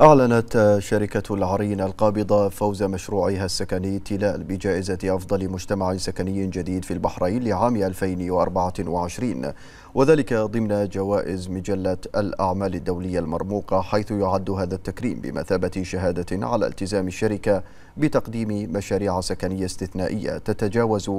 أعلنت شركة العرين القابضة فوز مشروعها السكني تلال بجائزة أفضل مجتمع سكني جديد في البحرين لعام 2024 وذلك ضمن جوائز مجلة الأعمال الدولية المرموقة حيث يعد هذا التكريم بمثابة شهادة على التزام الشركة بتقديم مشاريع سكنية استثنائية تتجاوز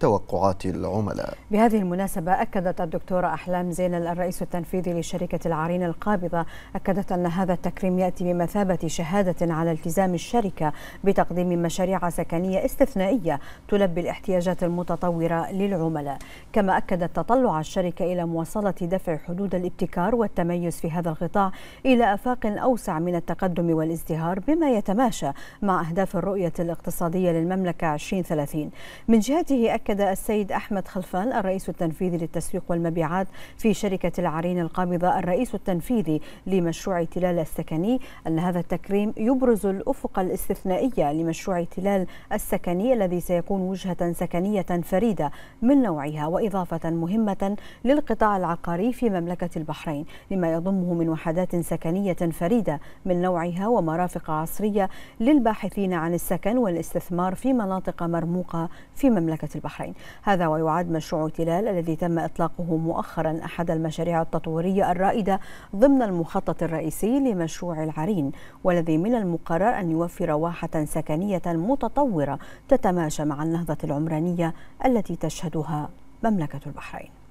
توقعات العملاء بهذه المناسبة أكدت الدكتورة أحلام زينل الرئيس التنفيذي لشركة العرين القابضة أكدت أن هذا التكريم يأتي بمثابة شهادة على التزام الشركة بتقديم مشاريع سكنية استثنائية تلبي الاحتياجات المتطورة للعملاء كما أكدت تطلع الشركة إلى مواصلة دفع حدود الابتكار والتميز في هذا القطاع إلى آفاق أوسع من التقدم والازدهار بما يتماشى مع أهداف الرؤية الاقتصادية للمملكة 2030 من جهته أكد أكد السيد أحمد خلفان الرئيس التنفيذي للتسويق والمبيعات في شركة العرين القابضة الرئيس التنفيذي لمشروع تلال السكني أن هذا التكريم يبرز الأفق الاستثنائية لمشروع تلال السكني الذي سيكون وجهة سكنية فريدة من نوعها وإضافة مهمة للقطاع العقاري في مملكة البحرين لما يضمه من وحدات سكنية فريدة من نوعها ومرافق عصرية للباحثين عن السكن والاستثمار في مناطق مرموقة في مملكة البحرين البحرين هذا ويعد مشروع تلال الذي تم إطلاقه مؤخرا أحد المشاريع التطويرية الرائدة ضمن المخطط الرئيسي لمشروع العرين والذي من المقرر أن يوفر واحة سكنية متطورة تتماشى مع النهضة العمرانية التي تشهدها مملكة البحرين